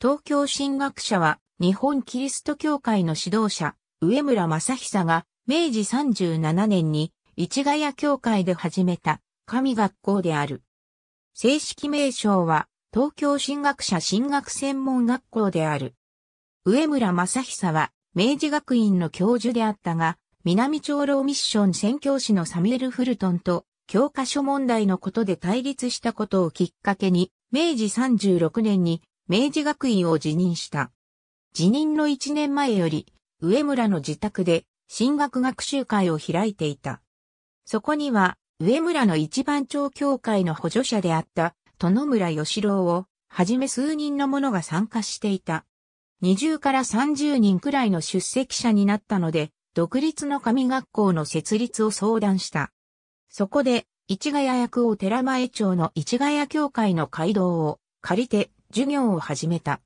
東京神学者は、日本キリスト教会の指導者、上村正久が、明治37年に、市ヶ谷教会で始めた、神学校である。正式名称は、東京神学者神学専門学校である。上村正久は、明治学院の教授であったが、南長老ミッション宣教師のサミュエル・フルトンと、教科書問題のことで対立したことをきっかけに、明治36年に明治学院を辞任した。辞任の1年前より、上村の自宅で、進学学習会を開いていた。そこには、上村の一番長協会の補助者であった、殿村義郎を、はじめ数人の者が参加していた。20から30人くらいの出席者になったので、独立の神学校の設立を相談した。そこで、市ヶ谷役を寺前町の市ヶ谷教会の街道を借りて授業を始めた。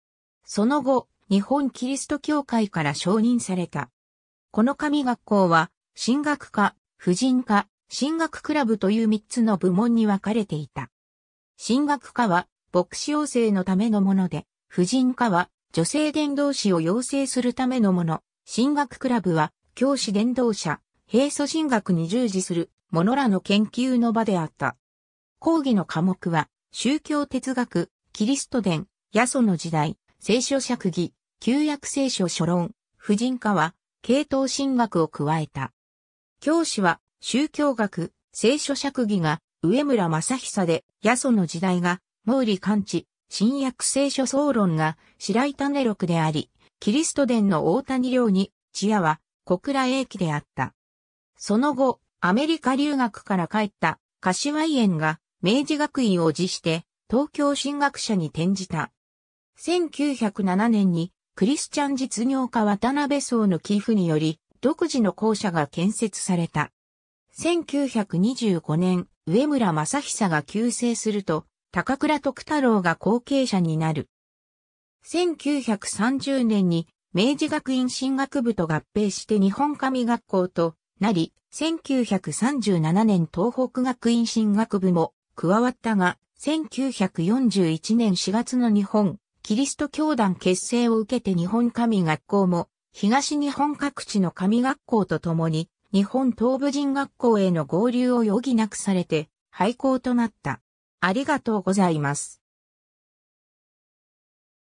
その後、日本キリスト教会から承認された。この神学校は、神学科、婦人科、神学クラブという3つの部門に分かれていた。神学科は、牧師養成のためのもので、婦人科は、女性伝道師を養成するためのもの、神学クラブは、教師伝道者、平素神学に従事する、者らの研究の場であった。講義の科目は、宗教哲学、キリスト伝、ヤソの時代、聖書釈義、旧約聖書書論、婦人科は、系統神学を加えた。教師は、宗教学、聖書釈義が、上村正久で、ヤソの時代が、毛利勘地、新約聖書総論が、白井種録であり、キリスト伝の大谷寮に、千夜は、小倉英樹であった。その後、アメリカ留学から帰った、柏園が、明治学院を辞して、東京進学者に転じた。1907年にクリスチャン実業家渡辺荘の寄付により、独自の校舎が建設された。1925年、上村正久が急逝すると、高倉徳太郎が後継者になる。1930年に明治学院進学部と合併して日本神学校となり、1937年東北学院進学部も加わったが、1941年4月の日本、キリスト教団結成を受けて日本神学校も、東日本各地の神学校とともに、日本東部人学校への合流を余儀なくされて、廃校となった。ありがとうございます。